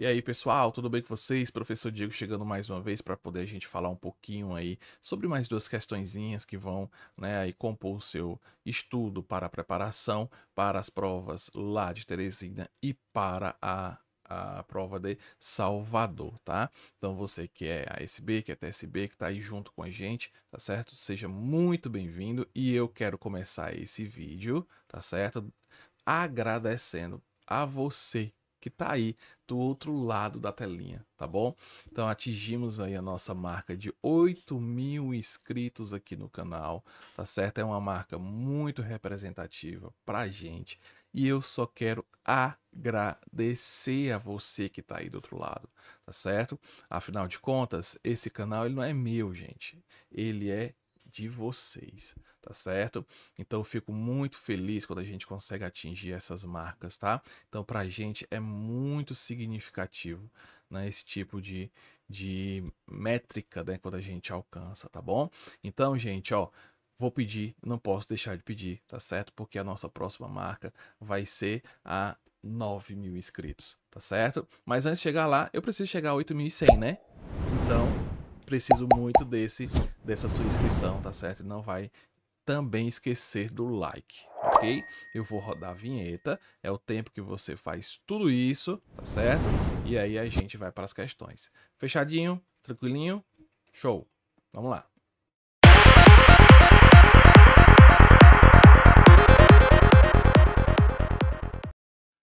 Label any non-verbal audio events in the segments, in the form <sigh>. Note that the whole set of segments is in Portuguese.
E aí, pessoal, tudo bem com vocês? Professor Diego chegando mais uma vez para poder a gente falar um pouquinho aí sobre mais duas questõezinhas que vão né, aí compor o seu estudo para a preparação para as provas lá de Teresina e para a a prova de Salvador, tá? Então você que é ASB, que é TSB, que está aí junto com a gente, tá certo? Seja muito bem-vindo e eu quero começar esse vídeo, tá certo? Agradecendo a você que tá aí do outro lado da telinha, tá bom? Então atingimos aí a nossa marca de 8 mil inscritos aqui no canal, tá certo? É uma marca muito representativa pra gente e eu só quero agradecer a você que está aí do outro lado, tá certo? Afinal de contas, esse canal ele não é meu, gente. Ele é de vocês, tá certo? Então eu fico muito feliz quando a gente consegue atingir essas marcas, tá? Então para a gente é muito significativo né, esse tipo de, de métrica né, quando a gente alcança, tá bom? Então, gente, ó, vou pedir, não posso deixar de pedir, tá certo? Porque a nossa próxima marca vai ser a 9 mil inscritos, tá certo? Mas antes de chegar lá, eu preciso chegar a 8.100, né? Então, preciso muito desse dessa sua inscrição, tá certo? Não vai também esquecer do like, ok? Eu vou rodar a vinheta, é o tempo que você faz tudo isso, tá certo? E aí a gente vai para as questões. Fechadinho? Tranquilinho? Show! Vamos lá!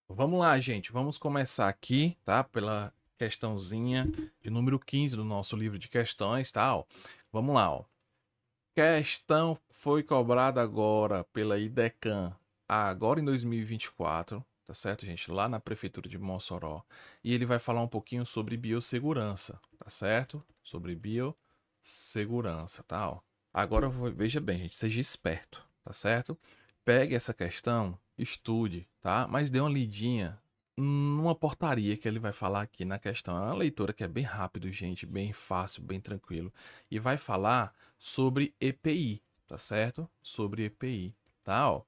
Vamos lá, gente. Vamos começar aqui, tá? Pela questãozinha de número 15 do nosso livro de questões, tal. Vamos lá, ó. Questão foi cobrada agora pela IDECAN, agora em 2024, tá certo, gente? Lá na prefeitura de Mossoró. E ele vai falar um pouquinho sobre biossegurança, tá certo? Sobre biossegurança, tal. Tá, agora veja bem, gente, seja esperto, tá certo? Pegue essa questão, estude, tá? Mas dê uma lidinha numa portaria que ele vai falar aqui na questão. É uma leitura que é bem rápido, gente, bem fácil, bem tranquilo. E vai falar sobre EPI, tá certo? Sobre EPI, tá? Ó.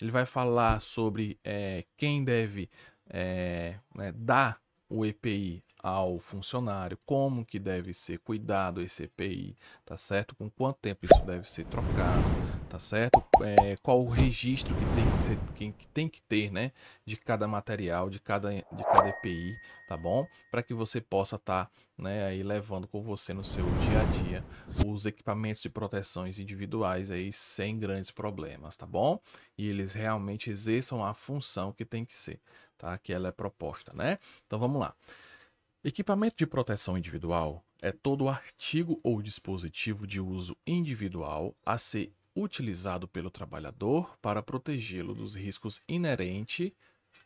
Ele vai falar sobre é, quem deve é, né, dar o EPI ao funcionário, como que deve ser cuidado esse EPI, tá certo? Com quanto tempo isso deve ser trocado, tá certo? É, qual o registro que tem que, ser, que tem que ter, né? De cada material, de cada, de cada EPI, tá bom? Para que você possa estar tá, né, aí levando com você no seu dia a dia os equipamentos de proteções individuais aí sem grandes problemas, tá bom? E eles realmente exerçam a função que tem que ser, tá? Que ela é proposta, né? Então vamos lá. Equipamento de proteção individual é todo artigo ou dispositivo de uso individual a ser utilizado pelo trabalhador para protegê-lo dos riscos inerentes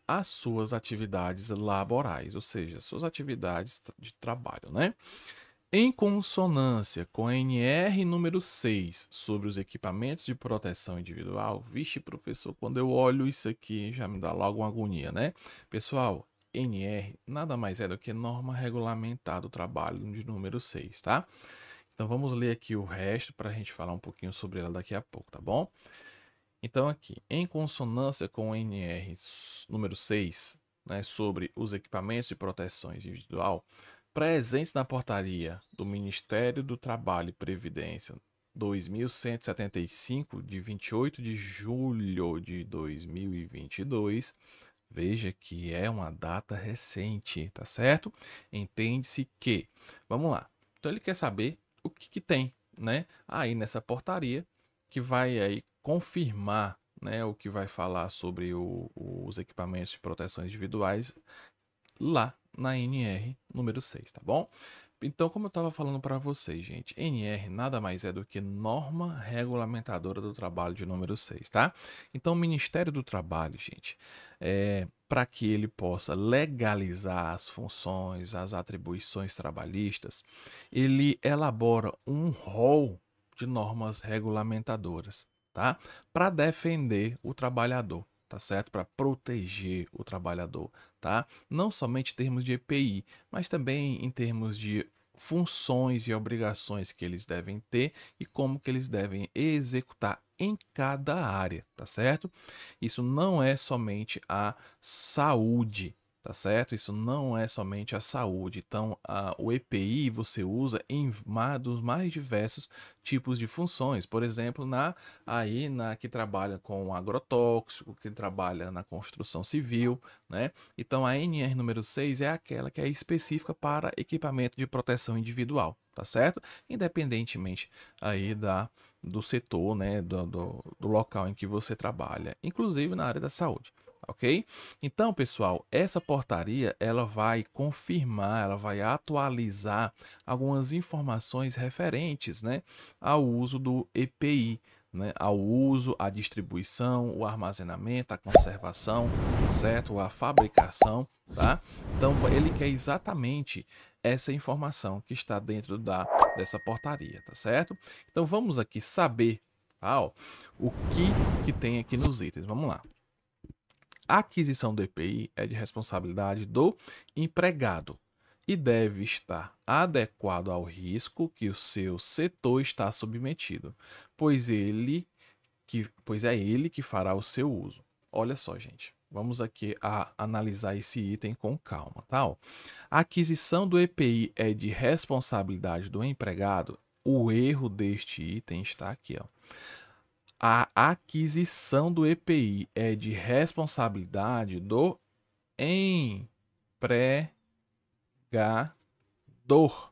às suas atividades laborais, ou seja, suas atividades de trabalho, né? Em consonância com a NR número 6 sobre os equipamentos de proteção individual, vixe, professor, quando eu olho isso aqui já me dá logo uma agonia, né? Pessoal, NR nada mais é do que norma regulamentar do trabalho de número 6, tá? Então vamos ler aqui o resto para a gente falar um pouquinho sobre ela daqui a pouco, tá bom? Então aqui, em consonância com o NR número 6, né, sobre os equipamentos de proteção individual presentes na portaria do Ministério do Trabalho e Previdência 2175 de 28 de julho de 2022. Veja que é uma data recente, tá certo? Entende-se que. Vamos lá. Então ele quer saber o que, que tem, né? Aí nessa portaria que vai aí confirmar, né, o que vai falar sobre o, os equipamentos de proteção individuais lá na NR número 6, tá bom? Então, como eu estava falando para vocês, gente, NR nada mais é do que norma regulamentadora do trabalho de número 6, tá? Então, o Ministério do Trabalho, gente, é, para que ele possa legalizar as funções, as atribuições trabalhistas, ele elabora um rol de normas regulamentadoras, tá? Para defender o trabalhador, tá certo? Para proteger o trabalhador, tá? Não somente em termos de EPI, mas também em termos de funções e obrigações que eles devem ter e como que eles devem executar em cada área, tá certo? Isso não é somente a saúde, tá certo? Isso não é somente a saúde. Então, a, o EPI você usa em dos mais diversos tipos de funções. Por exemplo, na aí na que trabalha com agrotóxico, que trabalha na construção civil, né? Então, a NR número 6 é aquela que é específica para equipamento de proteção individual, tá certo? Independentemente aí da do setor, né, do, do, do local em que você trabalha, inclusive na área da saúde ok? Então, pessoal, essa portaria ela vai confirmar, ela vai atualizar algumas informações referentes, né, ao uso do EPI, né, ao uso, à distribuição, o armazenamento, a conservação, certo, a fabricação, tá? Então, ele quer exatamente essa informação que está dentro da dessa portaria, tá certo? Então, vamos aqui saber, tá, ó, o que que tem aqui nos itens. Vamos lá. A aquisição do EPI é de responsabilidade do empregado e deve estar adequado ao risco que o seu setor está submetido, pois ele que pois é ele que fará o seu uso. Olha só, gente. Vamos aqui a analisar esse item com calma, tá? A aquisição do EPI é de responsabilidade do empregado. O erro deste item está aqui, ó. A aquisição do EPI é de responsabilidade do empregador,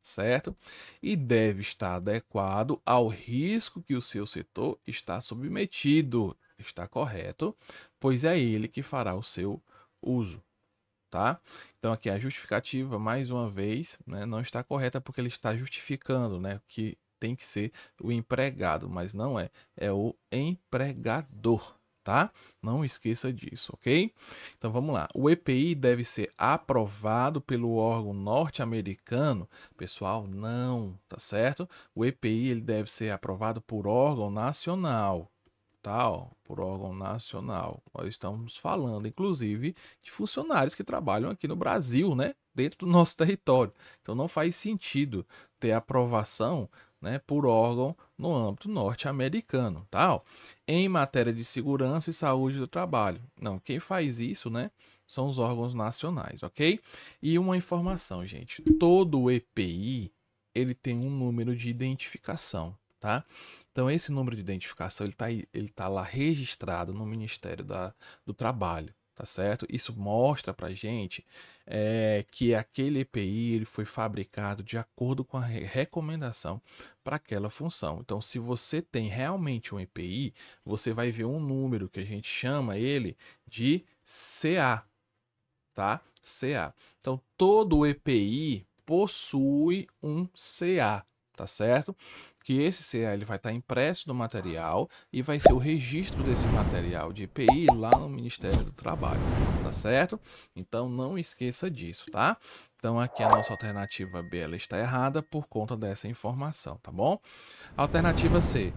certo? E deve estar adequado ao risco que o seu setor está submetido. Está correto, pois é ele que fará o seu uso, tá? Então aqui a justificativa, mais uma vez, né, não está correta porque ele está justificando, né, que tem que ser o empregado, mas não é, é o empregador, tá? Não esqueça disso, ok? Então vamos lá. O EPI deve ser aprovado pelo órgão norte-americano. Pessoal, não, tá certo? O EPI ele deve ser aprovado por órgão nacional, tá? Ó, por órgão nacional. Nós estamos falando, inclusive, de funcionários que trabalham aqui no Brasil, né? Dentro do nosso <laughs> território. Então não faz sentido ter aprovação né, por órgão no âmbito norte-americano, tal, em matéria de segurança e saúde do trabalho. Não, quem faz isso, né, são os órgãos nacionais, ok? E uma informação, gente, todo o EPI ele tem um número de identificação, tá? Então esse número de identificação ele está ele tá lá registrado no Ministério da, do Trabalho tá certo? Isso mostra pra gente é, que aquele EPI ele foi fabricado de acordo com a recomendação para aquela função. Então, se você tem realmente um EPI, você vai ver um número que a gente chama ele de CA, tá? CA. Então, todo EPI possui um CA, tá certo? que esse CL vai estar impresso no material e vai ser o registro desse material de EPI lá no Ministério do Trabalho, tá certo? Então não esqueça disso, tá? Então aqui a nossa alternativa B ela está errada por conta dessa informação, tá bom? Alternativa C.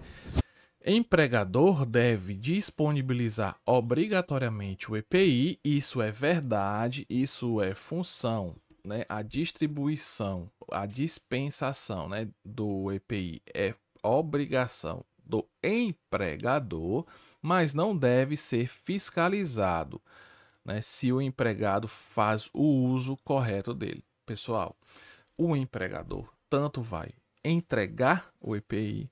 Empregador deve disponibilizar obrigatoriamente o EPI, isso é verdade, isso é função né, a distribuição, a dispensação né, do EPI é obrigação do empregador, mas não deve ser fiscalizado né, se o empregado faz o uso correto dele. Pessoal, o empregador tanto vai entregar o EPI,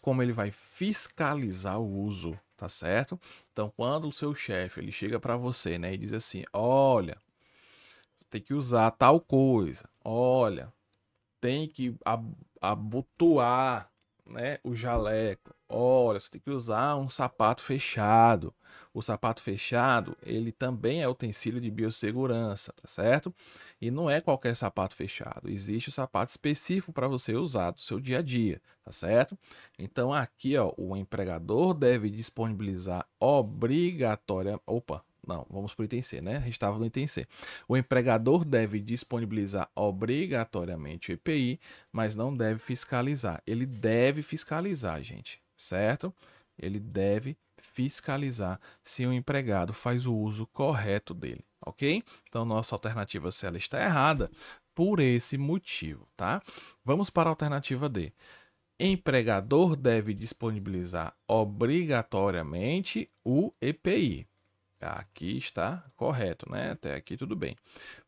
como ele vai fiscalizar o uso, tá certo? Então, quando o seu chefe ele chega para você né, e diz assim: olha tem que usar tal coisa. Olha, tem que abotoar né, o jaleco. Olha, você tem que usar um sapato fechado. O sapato fechado, ele também é utensílio de biossegurança, tá certo? E não é qualquer sapato fechado. Existe o um sapato específico para você usar do seu dia a dia, tá certo? Então aqui, ó, o empregador deve disponibilizar obrigatória, opa, não, vamos para o item C, né? A gente estava no item C. O empregador deve disponibilizar obrigatoriamente o EPI, mas não deve fiscalizar. Ele deve fiscalizar, gente, certo? Ele deve fiscalizar se o empregado faz o uso correto dele, ok? Então, nossa alternativa C ela está errada por esse motivo, tá? Vamos para a alternativa D empregador deve disponibilizar obrigatoriamente o EPI. Aqui está correto, né? Até aqui tudo bem.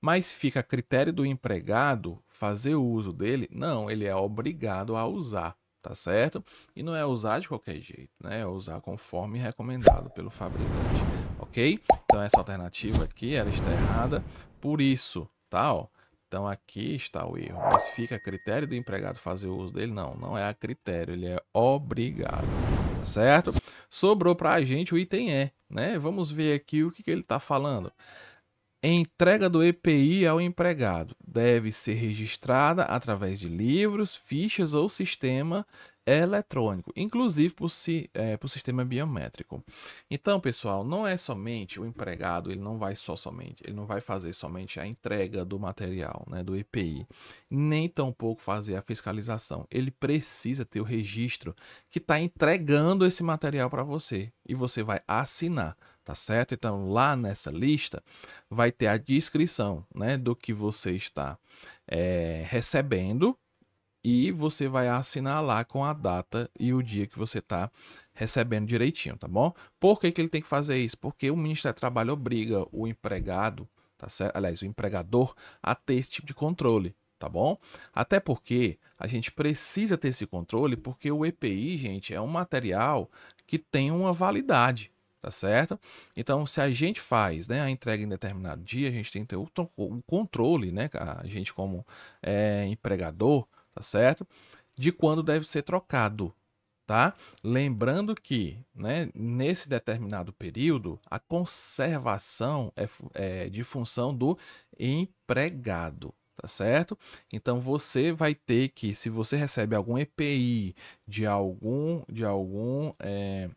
Mas fica a critério do empregado fazer uso dele? Não, ele é obrigado a usar, tá certo? E não é usar de qualquer jeito, né? É usar conforme recomendado pelo fabricante, ok? Então essa alternativa aqui, ela está errada por isso, tá? Ó, então aqui está o erro. Mas fica a critério do empregado fazer uso dele? Não, não é a critério, ele é obrigado, tá certo? Sobrou para a gente o item E né? Vamos ver aqui o que, que ele está falando. Entrega do EPI ao empregado deve ser registrada através de livros, fichas ou sistema eletrônico, inclusive por, si, é, por sistema biométrico. Então, pessoal, não é somente o empregado, ele não vai só somente, ele não vai fazer somente a entrega do material, né, do EPI, nem tampouco fazer a fiscalização. Ele precisa ter o registro que está entregando esse material para você e você vai assinar tá certo? Então, lá nessa lista vai ter a descrição né, do que você está é, recebendo e você vai assinar lá com a data e o dia que você está recebendo direitinho, tá bom? Por que, que ele tem que fazer isso? Porque o Ministério do Trabalho obriga o empregado, tá certo? aliás, o empregador, a ter esse tipo de controle, tá bom? Até porque a gente precisa ter esse controle, porque o EPI, gente, é um material que tem uma validade, tá certo? Então, se a gente faz né, a entrega em determinado dia, a gente tem que ter o controle, né? A gente como é, empregador, tá certo? De quando deve ser trocado, tá? Lembrando que, né, nesse determinado período, a conservação é, é de função do empregado, tá certo? Então você vai ter que, se você recebe algum EPI de algum de algum é,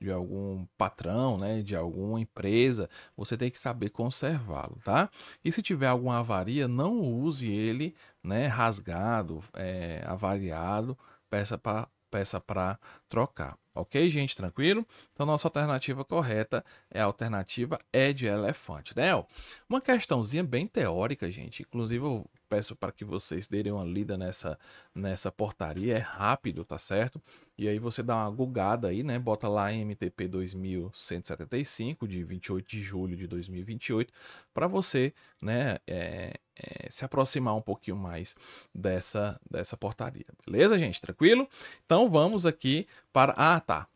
de algum patrão, né, de alguma empresa, você tem que saber conservá-lo, tá? E se tiver alguma avaria, não use ele, né, rasgado, é, avariado, peça para peça para trocar. Ok, gente? Tranquilo? Então, nossa alternativa correta é a alternativa E de elefante, né? Uma questãozinha bem teórica, gente. Inclusive, eu peço para que vocês derem uma lida nessa, nessa portaria. É rápido, tá certo? E aí você dá uma gugada aí, né? Bota lá MTP 2175, de 28 de julho de 2028, para você, né? É é, se aproximar um pouquinho mais dessa, dessa portaria. Beleza, gente? Tranquilo? Então vamos aqui para. Ah, tá.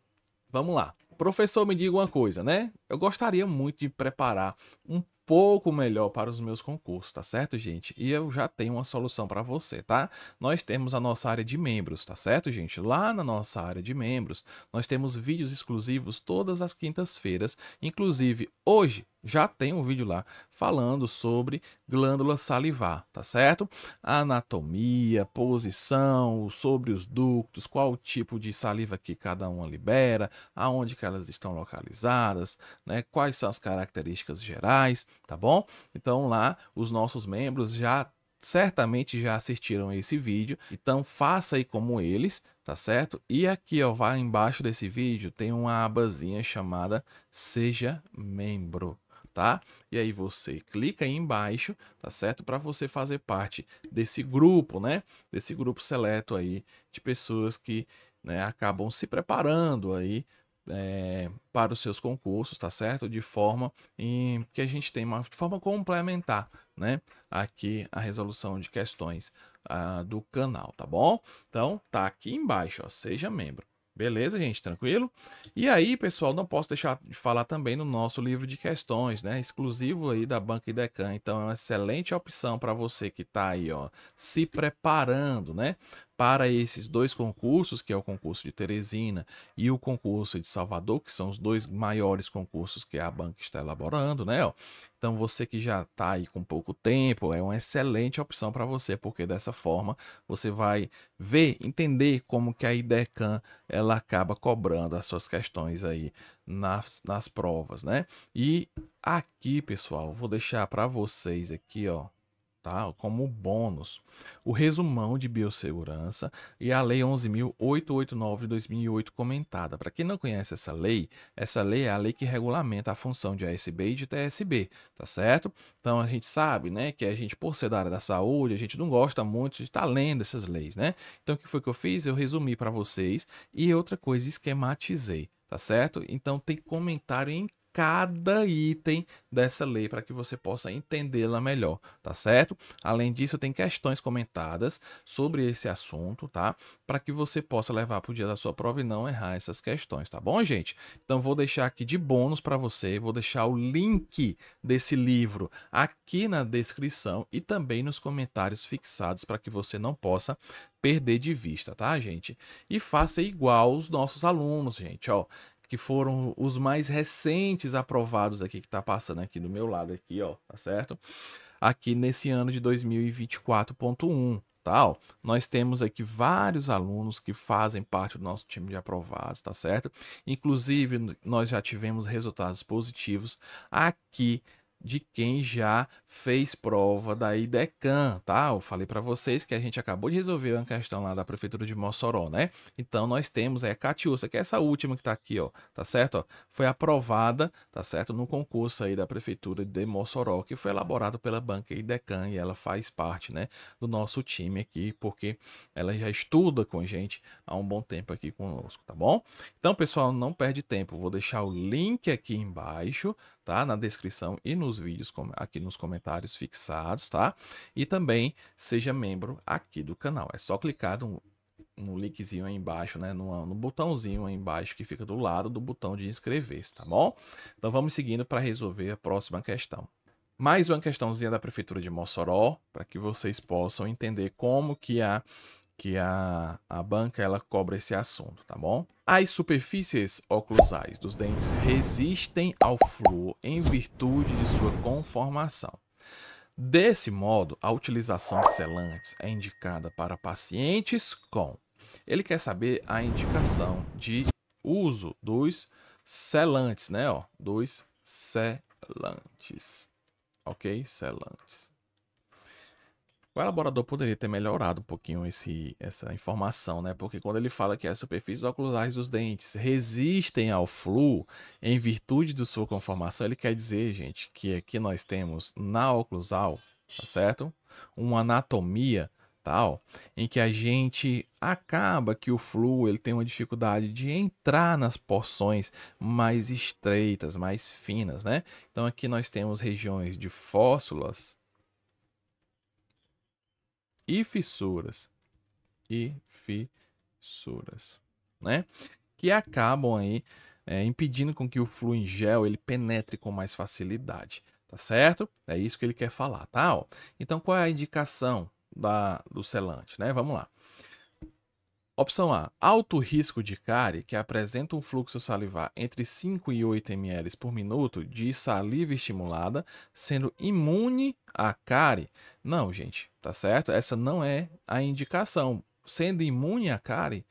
Vamos lá. Professor, me diga uma coisa, né? Eu gostaria muito de preparar um pouco melhor para os meus concursos, tá certo, gente? E eu já tenho uma solução para você, tá? Nós temos a nossa área de membros, tá certo, gente? Lá na nossa área de membros, nós temos vídeos exclusivos todas as quintas-feiras, inclusive hoje já tem um vídeo lá falando sobre glândula salivar, tá certo? Anatomia, posição, sobre os ductos, qual tipo de saliva que cada uma libera, aonde que elas estão localizadas, né? Quais são as características gerais, tá bom? Então lá os nossos membros já certamente já assistiram esse vídeo, então faça aí como eles, tá certo? E aqui, ó, vai embaixo desse vídeo, tem uma abazinha chamada Seja Membro tá? E aí você clica aí embaixo, tá certo? Para você fazer parte desse grupo, né? Desse grupo seleto aí de pessoas que né, acabam se preparando aí é, para os seus concursos, tá certo? De forma em que a gente tem uma forma complementar, né? Aqui a resolução de questões uh, do canal, tá bom? Então tá aqui embaixo, ó, seja membro. Beleza, gente? Tranquilo? E aí, pessoal, não posso deixar de falar também no nosso livro de questões, né? Exclusivo aí da Banca Idecan. Então, é uma excelente opção para você que está aí, ó, se preparando, né? para esses dois concursos, que é o concurso de Teresina e o concurso de Salvador, que são os dois maiores concursos que a banca está elaborando, né? Então você que já está aí com pouco tempo, é uma excelente opção para você, porque dessa forma você vai ver, entender como que a IDECAN ela acaba cobrando as suas questões aí nas, nas provas, né? E aqui, pessoal, vou deixar para vocês aqui, ó, tá? Como bônus. O resumão de biossegurança e a Lei 11.889 de 2008 comentada. Para quem não conhece essa lei, essa lei é a lei que regulamenta a função de ASB e de TSB, tá certo? Então a gente sabe, né, que a gente por ser da área da saúde, a gente não gosta muito de estar tá lendo essas leis, né? Então o que foi que eu fiz? Eu resumi para vocês e outra coisa esquematizei tá certo? Então tem comentário em cada item dessa lei para que você possa entendê-la melhor, tá certo? Além disso, tem questões comentadas sobre esse assunto, tá? Para que você possa levar para o dia da sua prova e não errar essas questões, tá bom, gente? Então, vou deixar aqui de bônus para você, vou deixar o link desse livro aqui na descrição e também nos comentários fixados para que você não possa perder de vista, tá, gente? E faça igual os nossos alunos, gente, ó que foram os mais recentes aprovados aqui, que está passando aqui do meu lado aqui, ó, tá certo? Aqui nesse ano de 2024.1, tal. Tá, nós temos aqui vários alunos que fazem parte do nosso time de aprovados, tá certo? Inclusive, nós já tivemos resultados positivos aqui de quem já fez prova da IDECAN, tá? Eu falei para vocês que a gente acabou de resolver uma questão lá da Prefeitura de Mossoró, né? Então, nós temos a é, Catiúça, que é essa última que tá aqui, ó, tá certo? foi aprovada, tá certo? No concurso aí da Prefeitura de Mossoró, que foi elaborado pela banca IDECAN e ela faz parte, né, do nosso time aqui, porque ela já estuda com a gente há um bom tempo aqui conosco, tá bom? Então, pessoal, não perde tempo, vou deixar o link aqui embaixo, tá? Na descrição e nos vídeos, aqui nos comentários fixados, tá? E também seja membro aqui do canal. É só clicar no, no linkzinho aí embaixo, né? No, no botãozinho aí embaixo que fica do lado do botão de inscrever-se, tá bom? Então vamos seguindo para resolver a próxima questão. Mais uma questãozinha da Prefeitura de Mossoró, para que vocês possam entender como que a que a, a banca ela cobra esse assunto, tá bom? As superfícies oclusais dos dentes resistem ao flúor em virtude de sua conformação. Desse modo, a utilização de selantes é indicada para pacientes com. Ele quer saber a indicação de uso dos selantes, né? Ó, dos selantes. Ok? Selantes. O elaborador poderia ter melhorado um pouquinho esse, essa informação, né? Porque quando ele fala que as superfícies oculares dos dentes resistem ao flu em virtude de sua conformação, ele quer dizer, gente, que aqui nós temos na oclusal, tá certo? Uma anatomia tal em que a gente acaba que o flu ele tem uma dificuldade de entrar nas porções mais estreitas, mais finas, né? Então aqui nós temos regiões de fósforas e fissuras. E fissuras, né? Que acabam aí é, impedindo com que o fluo em gel ele penetre com mais facilidade, tá certo? É isso que ele quer falar, tá? Ó, então qual é a indicação da, do selante, né? Vamos lá. Opção A: alto risco de cárie, que apresenta um fluxo salivar entre 5 e 8 ml por minuto de saliva estimulada, sendo imune à cárie. Não, gente, tá certo? Essa não é a indicação. Sendo imune à cárie,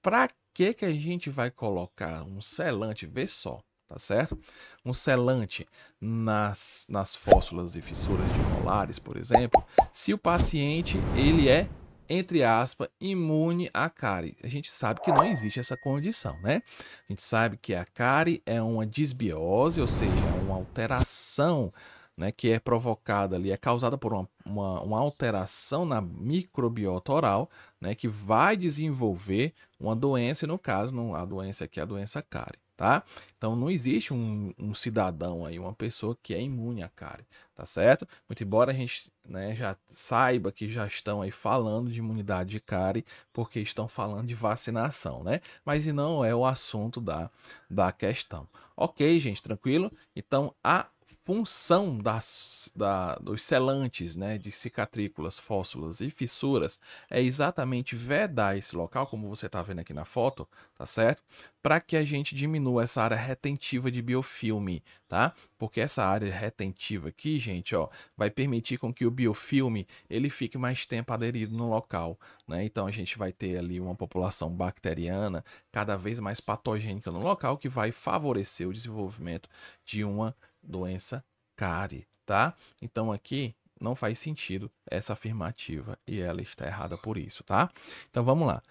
para que que a gente vai colocar um selante, vê só, tá certo? Um selante nas, nas fósforas e fissuras de molares, por exemplo, se o paciente ele é entre aspas, imune à cárie. A gente sabe que não existe essa condição, né? A gente sabe que a cárie é uma disbiose, ou seja, é uma alteração né, que é provocada ali, é causada por uma, uma, uma alteração na microbiota oral, né, que vai desenvolver uma doença, no caso, a doença aqui é a doença cárie tá? Então não existe um, um, cidadão aí, uma pessoa que é imune à cárie, tá certo? Muito embora a gente né, já saiba que já estão aí falando de imunidade de cárie, porque estão falando de vacinação, né? Mas e não é o assunto da, da questão. Ok, gente, tranquilo? Então a função das, da, dos selantes né, de cicatrículas, fóssulas e fissuras é exatamente vedar esse local, como você está vendo aqui na foto, tá certo? Para que a gente diminua essa área retentiva de biofilme, tá? Porque essa área retentiva aqui, gente, ó, vai permitir com que o biofilme ele fique mais tempo aderido no local, né? Então a gente vai ter ali uma população bacteriana cada vez mais patogênica no local que vai favorecer o desenvolvimento de uma doença cárie, tá? Então aqui não faz sentido essa afirmativa e ela está errada por isso, tá? Então vamos lá.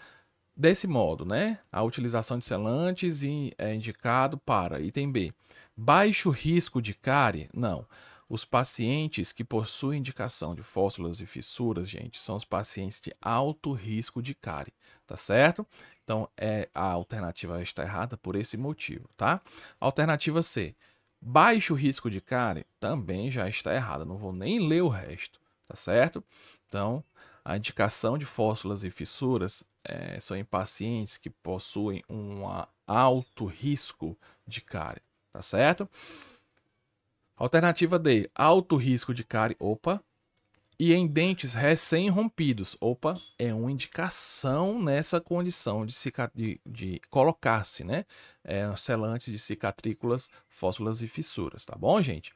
Desse modo, né, a utilização de selantes é indicado para item B. Baixo risco de cárie? Não. Os pacientes que possuem indicação de fósforas e fissuras, gente, são os pacientes de alto risco de cárie, tá certo? Então, é, a alternativa está errada por esse motivo, tá? Alternativa C Baixo risco de cárie também já está errada, não vou nem ler o resto, tá certo? Então, a indicação de fósforas e fissuras é, são em pacientes que possuem um alto risco de cárie, tá certo? Alternativa D, alto risco de cárie, opa, e em dentes recém-rompidos. Opa, é uma indicação nessa condição de, de, de colocar-se, né? É, selantes de cicatrículas, fósforas e fissuras, tá bom, gente?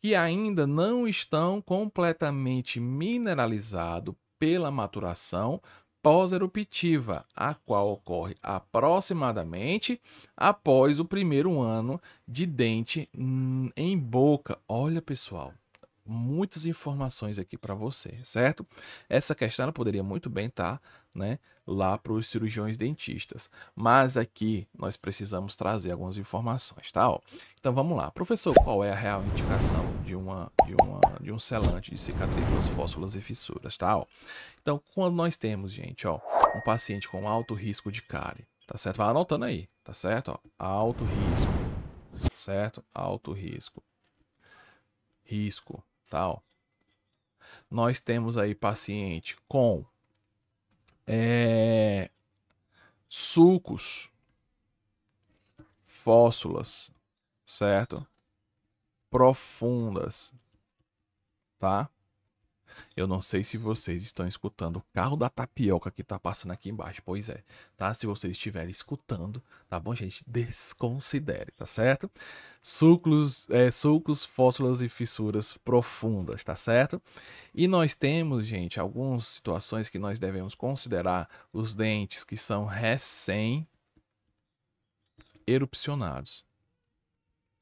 Que ainda não estão completamente mineralizados pela maturação pós-eruptiva, a qual ocorre aproximadamente após o primeiro ano de dente hum, em boca. Olha, pessoal, muitas informações aqui para você, certo? Essa questão ela poderia muito bem estar tá, né, lá para os cirurgiões dentistas, mas aqui nós precisamos trazer algumas informações, tá? Ó, então vamos lá. Professor, qual é a real indicação de, uma, de, uma, de um selante de cicatrículas, fósforas e fissuras, tá? Ó, então, quando nós temos, gente, ó, um paciente com alto risco de cárie, tá certo? Vai anotando aí, tá certo? Ó, alto risco, certo? Alto risco. Risco, tal. Nós temos aí paciente com é, sulcos, fóssulas, certo? Profundas, tá? Eu não sei se vocês estão escutando o carro da tapioca que tá passando aqui embaixo. Pois é, tá? Se vocês estiverem escutando, tá bom, gente? Desconsidere, tá certo? Sulcos, é, fósforas e fissuras profundas, tá certo? E nós temos, gente, algumas situações que nós devemos considerar os dentes que são recém erupcionados.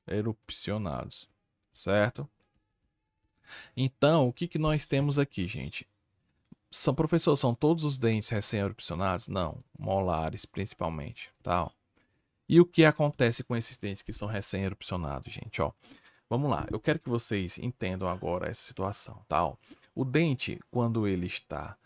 Erupcionados, certo? Então, o que, que nós temos aqui, gente? São, professor, são todos os dentes recém-erupcionados? Não, molares principalmente, tá? E o que acontece com esses dentes que são recém-erupcionados, gente, ó? Vamos lá, eu quero que vocês entendam agora essa situação, tá? Ó. O dente, quando ele está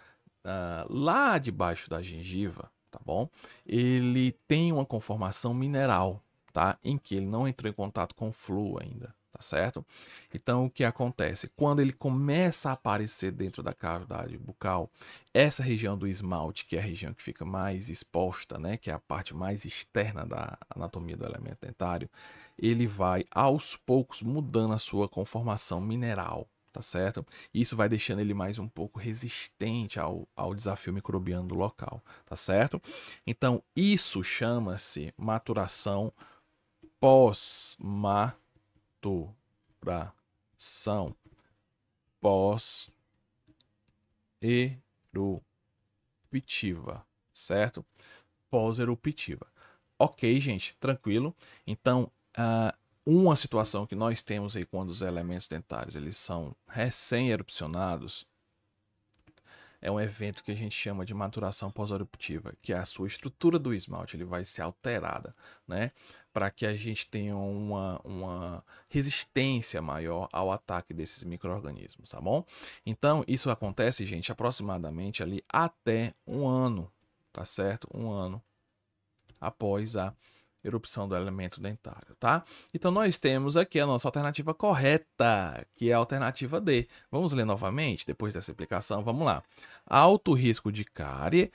uh, lá debaixo da gengiva, tá bom? Ele tem uma conformação mineral, tá? Em que ele não entrou em contato com o flu ainda, tá certo? Então, o que acontece? Quando ele começa a aparecer dentro da cavidade bucal, essa região do esmalte, que é a região que fica mais exposta, né, que é a parte mais externa da anatomia do elemento dentário, ele vai aos poucos mudando a sua conformação mineral, tá certo? Isso vai deixando ele mais um pouco resistente ao, ao desafio microbiano do local, tá certo? Então, isso chama-se maturação pós-maturação saturação pós-eruptiva, certo? Pós-eruptiva. Ok, gente, tranquilo. Então, uh, uma situação que nós temos aí quando os elementos dentários eles são recém-erupcionados é um evento que a gente chama de maturação pós-eruptiva, que é a sua estrutura do esmalte ele vai ser alterada, né? para que a gente tenha uma, uma resistência maior ao ataque desses micro-organismos, tá bom? Então, isso acontece, gente, aproximadamente ali até um ano, tá certo? Um ano após a erupção do elemento dentário, tá? Então nós temos aqui a nossa alternativa correta, que é a alternativa D. Vamos ler novamente depois dessa explicação, vamos lá. Alto risco de cárie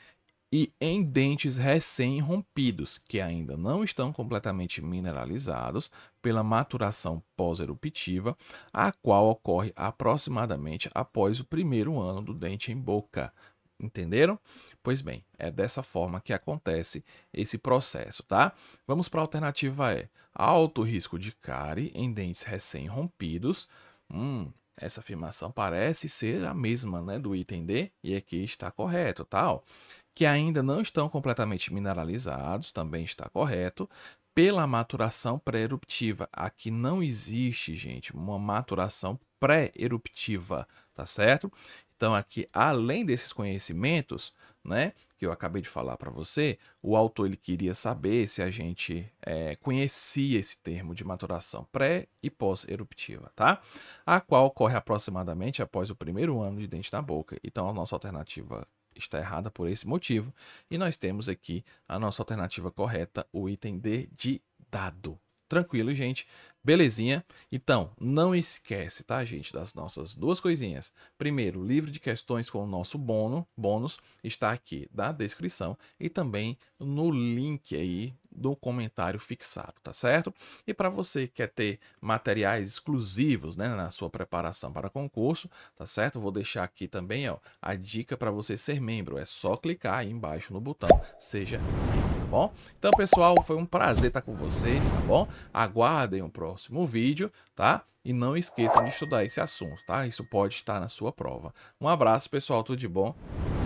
e em dentes recém-rompidos, que ainda não estão completamente mineralizados pela maturação pós-eruptiva, a qual ocorre aproximadamente após o primeiro ano do dente em boca. Entenderam? Pois bem, é dessa forma que acontece esse processo, tá? Vamos para a alternativa E. Alto risco de cárie em dentes recém-rompidos. Hum, essa afirmação parece ser a mesma né, do item D, e aqui está correto, tal. Tá? que ainda não estão completamente mineralizados, também está correto, pela maturação pré-eruptiva. Aqui não existe, gente, uma maturação pré-eruptiva, tá certo? Então, aqui, além desses conhecimentos, né, que eu acabei de falar para você, o autor ele queria saber se a gente é, conhecia esse termo de maturação pré e pós-eruptiva, tá? A qual ocorre aproximadamente após o primeiro ano de dente na boca. Então, a nossa alternativa está errada por esse motivo. E nós temos aqui a nossa alternativa correta, o item D de dado. Tranquilo, gente? Belezinha? Então, não esquece, tá, gente, das nossas duas coisinhas. Primeiro, o livro de questões com o nosso bônus, bônus está aqui na descrição e também no link aí do comentário fixado, tá certo? E para você que quer ter materiais exclusivos né, na sua preparação para concurso, tá certo? Vou deixar aqui também ó, a dica para você ser membro. É só clicar aí embaixo no botão Seja Membro, tá bom? Então, pessoal, foi um prazer estar com vocês, tá bom? Aguardem o próximo vídeo, tá? E não esqueçam de estudar esse assunto, tá? Isso pode estar na sua prova. Um abraço, pessoal, tudo de bom.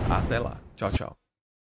Até lá. Tchau, tchau.